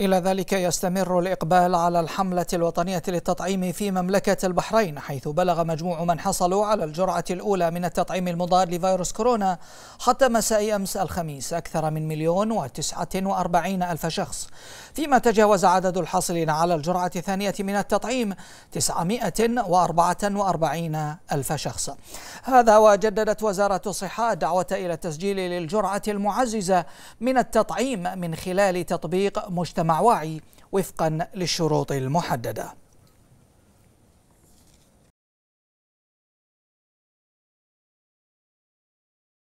إلى ذلك يستمر الإقبال على الحملة الوطنية للتطعيم في مملكة البحرين حيث بلغ مجموع من حصلوا على الجرعة الأولى من التطعيم المضاد لفيروس كورونا حتى مساء أمس الخميس أكثر من مليون وتسعة وأربعين ألف شخص فيما تجاوز عدد الحاصلين على الجرعة الثانية من التطعيم تسعمائة وأربعة وأربعين ألف شخص هذا وجددت وزارة الصحة الدعوة إلى التسجيل للجرعة المعززة من التطعيم من خلال تطبيق مجتمع مع وعي وفقا للشروط المحدده